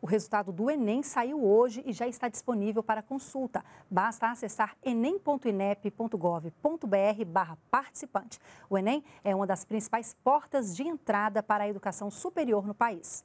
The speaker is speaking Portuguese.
O resultado do Enem saiu hoje e já está disponível para consulta. Basta acessar enem.inep.gov.br participante. O Enem é uma das principais portas de entrada para a educação superior no país.